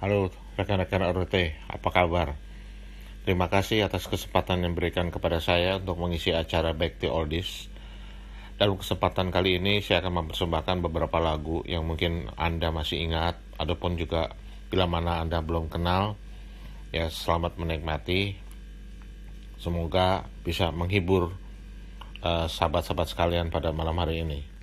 Halo rekan-rekan RT, apa kabar? Terima kasih atas kesempatan yang diberikan kepada saya untuk mengisi acara Back to Oldies. Dalam kesempatan kali ini saya akan mempersembahkan beberapa lagu yang mungkin Anda masih ingat ataupun juga bila mana Anda belum kenal. Ya, selamat menikmati. Semoga bisa menghibur eh, sahabat-sahabat uh, sahabat -sahabat sekalian pada malam hari ini.